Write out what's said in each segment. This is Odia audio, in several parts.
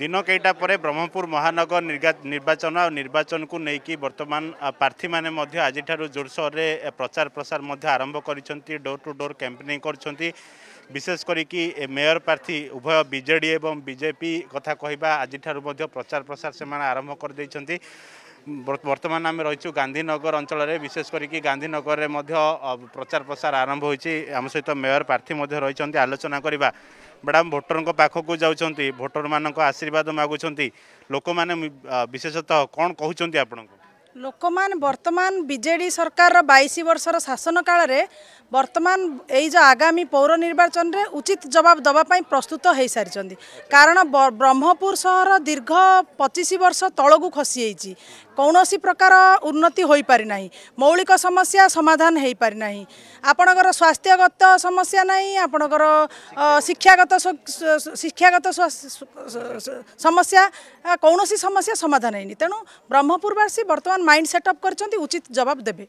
দিন কেইটা পরে ব্রহ্মপুর মহানগর নির্বাচন আর নির্বাচনকু নেইকি বর্তমান প্রার্থীমানে মধ্য আজিঠার জোরসোরে প্রচার প্রসার মধ্য আরম্ভ করেছেন ডোর টু ডোর ক্যাম্পেনিং করছেন বিশেষ করিকি মেয়র প্রার্থী উভয় বিজেডি এবং বিজেপি কথা কহা আজিঠার মধ্য প্রচার প্রসার সে আরম্ভ করে দিয়েছেন ବର୍ତ୍ତମାନ ଆମେ ରହିଛୁ ଗାନ୍ଧୀନଗର ଅଞ୍ଚଳରେ ବିଶେଷ କରିକି ଗାନ୍ଧୀନଗରରେ ମଧ୍ୟ ପ୍ରଚାର ପ୍ରସାର ଆରମ୍ଭ ହୋଇଛି ଆମ ସହିତ ମେୟର ପ୍ରାର୍ଥୀ ମଧ୍ୟ ରହିଛନ୍ତି ଆଲୋଚନା କରିବା ମ୍ୟାଡ଼ାମ ଭୋଟରଙ୍କ ପାଖକୁ ଯାଉଛନ୍ତି ଭୋଟରମାନଙ୍କ ଆଶୀର୍ବାଦ ମାଗୁଛନ୍ତି ଲୋକମାନେ ବିଶେଷତଃ କ'ଣ କହୁଛନ୍ତି ଆପଣଙ୍କୁ ଲୋକମାନେ ବର୍ତ୍ତମାନ ବିଜେଡ଼ି ସରକାରର ବାଇଶ ବର୍ଷର ଶାସନ କାଳରେ ବର୍ତ୍ତମାନ ଏଇ ଯେଉଁ ଆଗାମୀ ପୌର ନିର୍ବାଚନରେ ଉଚିତ ଜବାବ ଦେବା ପାଇଁ ପ୍ରସ୍ତୁତ ହୋଇସାରିଛନ୍ତି କାରଣ ବ୍ରହ୍ମପୁର ସହର ଦୀର୍ଘ ପଚିଶ ବର୍ଷ ତଳକୁ ଖସିଯାଇଛି କୌଣସି ପ୍ରକାର ଉନ୍ନତି ହୋଇପାରିନାହିଁ ମୌଳିକ ସମସ୍ୟା ସମାଧାନ ହୋଇପାରିନାହିଁ ଆପଣଙ୍କର ସ୍ୱାସ୍ଥ୍ୟଗତ ସମସ୍ୟା ନାହିଁ ଆପଣଙ୍କର ଶିକ୍ଷାଗତ ଶିକ୍ଷାଗତ ସମସ୍ୟା କୌଣସି ସମସ୍ୟା ସମାଧାନ ହୋଇନି ତେଣୁ ବ୍ରହ୍ମପୁରବାସୀ ବର୍ତ୍ତମାନ ମାଇଣ୍ଡ ସେଟଅପ୍ କରିଛନ୍ତି ଉଚିତ ଜବାବ ଦେବେ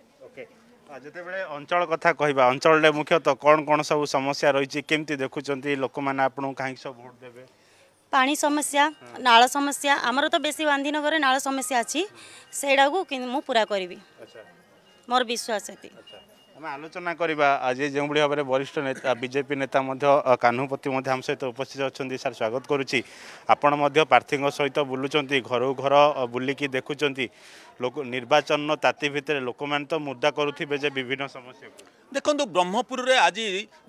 ଯେତେବେଳେ ଅଞ୍ଚଳ କଥା କହିବା ଅଞ୍ଚଳରେ ମୁଖ୍ୟତଃ କ'ଣ କ'ଣ ସବୁ ସମସ୍ୟା ରହିଛି କେମିତି ଦେଖୁଛନ୍ତି ଲୋକମାନେ ଆପଣଙ୍କୁ କାହିଁକି ସବୁ ଭୋଟ ଦେବେ ପାଣି ସମସ୍ୟା ନାଳ ସମସ୍ୟା ଆମର ତ ବେଶୀ ଗାନ୍ଧୀନଗରରେ ନାଳ ସମସ୍ୟା ଅଛି ସେଇଟାକୁ ମୁଁ ପୁରା କରିବି ମୋର ବିଶ୍ୱାସ ଏତି ଆମେ ଆଲୋଚନା କରିବା ଆଜି ଯେଉଁଭଳି ଭାବରେ ବରିଷ୍ଠ ନେତା ବିଜେପି ନେତା ମଧ୍ୟ କାହ୍ନୁପତି ମଧ୍ୟ ଆମ ସହିତ ଉପସ୍ଥିତ ଅଛନ୍ତି ସାର୍ ସ୍ୱାଗତ କରୁଛି ଆପଣ ମଧ୍ୟ ପ୍ରାର୍ଥୀଙ୍କ ସହିତ ବୁଲୁଛନ୍ତି ଘରକୁ ଘର ବୁଲିକି ଦେଖୁଛନ୍ତି নির্বাচন তাতি ভিতরে ଲୋକମାନେ ତ ମୁଦ୍ଦା କରୁଥିବେ ଯେ ବିଭିନ୍ନ ସମସ୍ୟାକୁ ଦେଖନ୍ତୁ ବ୍ରହ୍ମପୁରରେ ଆଜି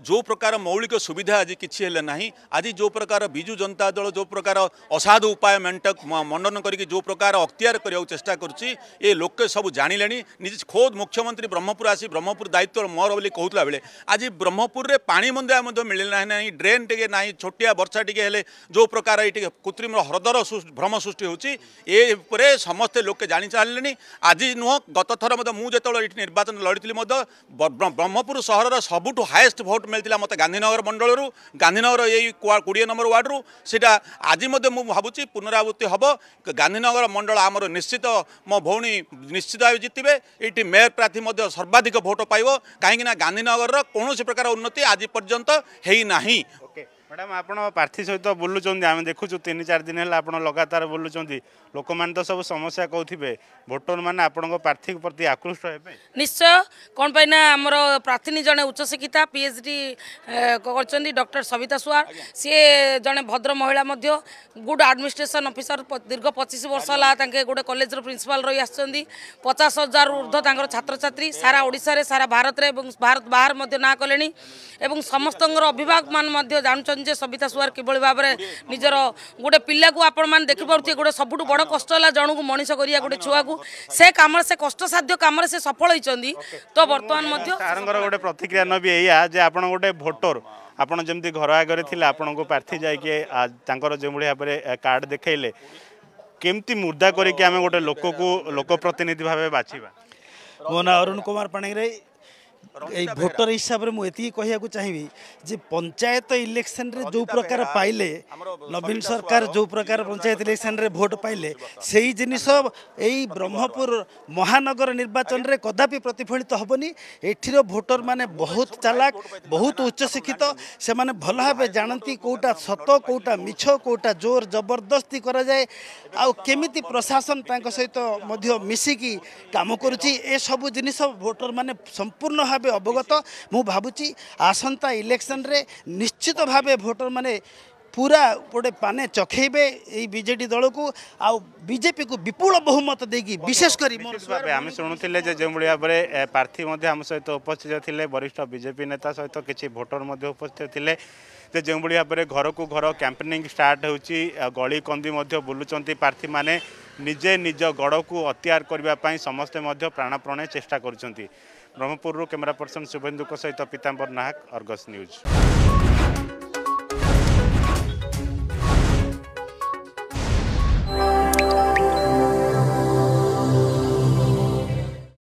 ଯେଉଁ ପ୍ରକାର ମୌଳିକ ସୁବିଧା ଆଜି କିଛି ହେଲେ ନାହିଁ ଆଜି ଯେଉଁ ପ୍ରକାର ବିଜୁ ଜନତା ଦଳ ଯେଉଁ ପ୍ରକାର ଅସାଧୁ ଉପାୟ ମେଣ୍ଟ ମଣ୍ଡନ କରିକି ଯେଉଁ ପ୍ରକାର ଅକ୍ତିଆର କରିବାକୁ ଚେଷ୍ଟା କରୁଛି ଏ ଲୋକେ ସବୁ ଜାଣିଲେଣି ନିଜେ ଖୋଦ୍ ମୁଖ୍ୟମନ୍ତ୍ରୀ ବ୍ରହ୍ମପୁର ଆସି ବ୍ରହ୍ମପୁର ଦାୟିତ୍ୱ ମୋର ବୋଲି କହୁଥିଲା ବେଳେ ଆଜି ବ୍ରହ୍ମପୁରରେ ପାଣି ମନ୍ଦିର ମଧ୍ୟ ମିଳିଲା ନାହିଁ ଡ୍ରେନ୍ ଟିକେ ନାହିଁ ଛୋଟିଆ ବର୍ଷା ଟିକେ ହେଲେ ଯେଉଁ ପ୍ରକାର ଏଇଠି କୃତ୍ରିମ ହ୍ରଦର ଭ୍ରମ ସୃଷ୍ଟି ହେଉଛି ଏ ଉପରେ ସମସ୍ତେ ଲୋକେ ଜାଣି ସାରିଲେ આજી નો ગતතර મત મુ જેતલ રી નિર્વાચન લડિતલી મત બ્રહ્મપુરી શહેરર સબટુ હાઈએસ્ટ વોટ મેલતલા મત ગાંધીનગર મંડળર ગાંધીનગર એ 20 નંબર વોર્ડર સેટા આજી મત મુ ભાભુચી પુનરાવર્તી હબો ગાંધીનગર મંડળ આમરો નિશ્ચિત મો ભોણી નિશ્ચિત આ જીતીબે ઇટી મેયર પ્રાધી મત સર્વાધિક વોટ પાયબો કાહી કે ના ગાંધીનગરર કોણોસી પ્રકાર ઉન્નતિ આજી પરજંત હૈઈ નહીં म्याडम आप प्रथी सहित बोलुन्छु तिन चार दिन होला लगातार बोलुन चाहिँ लोक तो सब समस्या कि भोटर म आपी प्रति आकृष्ट निश्चय कमपा प्रार्थनी जन उच्च शिक्षिता पिएचडी डक्टर सबिता सुवर सिए जे भद्र महिला गुड आडमिनस्ट्रेसन अफिसर दीर्घ पच्चिस वर्ष होला गोटे कलेज र प्रिन्सिपाल रहिआस पचास हजार उर्ध्व तर छी सारा ओडाले सारा भारत भारत बाह्र कले समर अभिभावक দেখছেন যে সবিতা সুয়ার কিভাবে ভাবে নিজের গোটে পিলাকে আপনার দেখিপারে গোটে সবুঠ বড় কষ্ট হল জনক মানুষ করা গোটে ছুয়াকে সে কামে সে কষ্টসাধ্য কামে সে সফল হয়েছেন তো বর্তমান গোটে প্রতিক্রিয়া নবী এইয়া যে আপনার গোটে ভোটর ଆପଣ ଯେମିତି ଘର ଆଗରେ ଥିଲେ ଆପଣଙ୍କୁ ପ୍ରାର୍ଥୀ ଯାଇକି ତାଙ୍କର ଯେଉଁଭଳି ଭାବରେ କାର୍ଡ଼ ଦେଖାଇଲେ କେମିତି ମୁର୍ଦ୍ଦା କରିକି ଆମେ ଗୋଟେ ଲୋକକୁ ଲୋକପ୍ରତିନିଧି ଭାବେ ବାଛିବା ମୋ ନାଁ ଅରୁଣ କୁମାର ପାଣିଗ୍ରାହୀ এই ভোটর হিসাবে মু এটি কহিয়াকু চাহিবি যে পঞ্চায়েত ইলেকশন রে যে প্রকার পাইলে নবীন সরকার যে প্রকার পঞ্চায়েত ইলেকশন রে ভোট পাইলে সেই জিনিস এই ব্রহ্মপুর মহানগর নির্বাচন রে কদাপি প্রতিফলিত হবনি এঠির ভোটর মানে বহুত চালাক বহুত উচ্চশিক্ষিত সেমানে ভাল ভাবে জানতি কোটা সত কোটা মিছ কোটা জোর জবরদস্তি করা যায় আউ কেমিতি প্রশাসন তাঙ্ক সহ মধ্য মিশিকি কাম করুচি এসবু জিনিস ভোটর মানে সম্পূর্ণ ভাবে ଭାବେ ଅବଗତ ମୁଁ ଭାବୁଛି ଆସନ୍ତା ଇଲେକ୍ସନ୍ରେ ନିଶ୍ଚିତ ଭାବେ ଭୋଟର୍ମାନେ ପୁରା ଗୋଟେ ପାନେ ଚଖେଇବେ ଏଇ ବିଜେଡ଼ି ଦଳକୁ ଆଉ ବିଜେପିକୁ ବିପୁଳ ବହୁମତ ଦେଇକି ବିଶେଷ କରି ଆମେ ଶୁଣୁଥିଲେ ଯେ ଯେଉଁଭଳି ଭାବରେ ପ୍ରାର୍ଥୀ ମଧ୍ୟ ଆମ ସହିତ ଉପସ୍ଥିତ ଥିଲେ ବରିଷ୍ଠ ବିଜେପି ନେତା ସହିତ କିଛି ଭୋଟର ମଧ୍ୟ ଉପସ୍ଥିତ ଥିଲେ ଯେ ଯେଉଁଭଳି ଭାବରେ ଘରକୁ ଘର କ୍ୟାମ୍ପେନିଂ ଷ୍ଟାର୍ଟ ହେଉଛି ଗଳି କନ୍ଦି ମଧ୍ୟ ବୁଲୁଛନ୍ତି ପ୍ରାର୍ଥୀମାନେ ନିଜେ ନିଜ ଗଡ଼କୁ ଅତିଆର କରିବା ପାଇଁ ସମସ୍ତେ ମଧ୍ୟ ପ୍ରାଣପ୍ରଣେ ଚେଷ୍ଟା କରୁଛନ୍ତି ब्रह्मपुरु क्यामेरा पर्सन शुभेन्दुको सहित पिताम्बर नाहक अर्गस न्युज